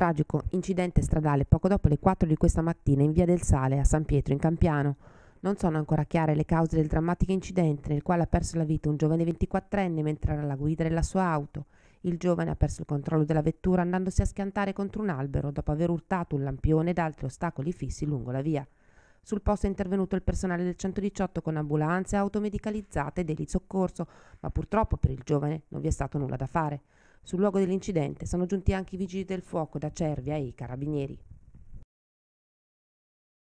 tragico incidente stradale poco dopo le 4 di questa mattina in via del Sale a San Pietro in Campiano. Non sono ancora chiare le cause del drammatico incidente nel quale ha perso la vita un giovane 24enne mentre era alla guida della sua auto. Il giovane ha perso il controllo della vettura andandosi a schiantare contro un albero dopo aver urtato un lampione ed altri ostacoli fissi lungo la via. Sul posto è intervenuto il personale del 118 con ambulanze, auto medicalizzate ed deli soccorso, ma purtroppo per il giovane non vi è stato nulla da fare. Sul luogo dell'incidente sono giunti anche i vigili del fuoco da Cervia e i carabinieri.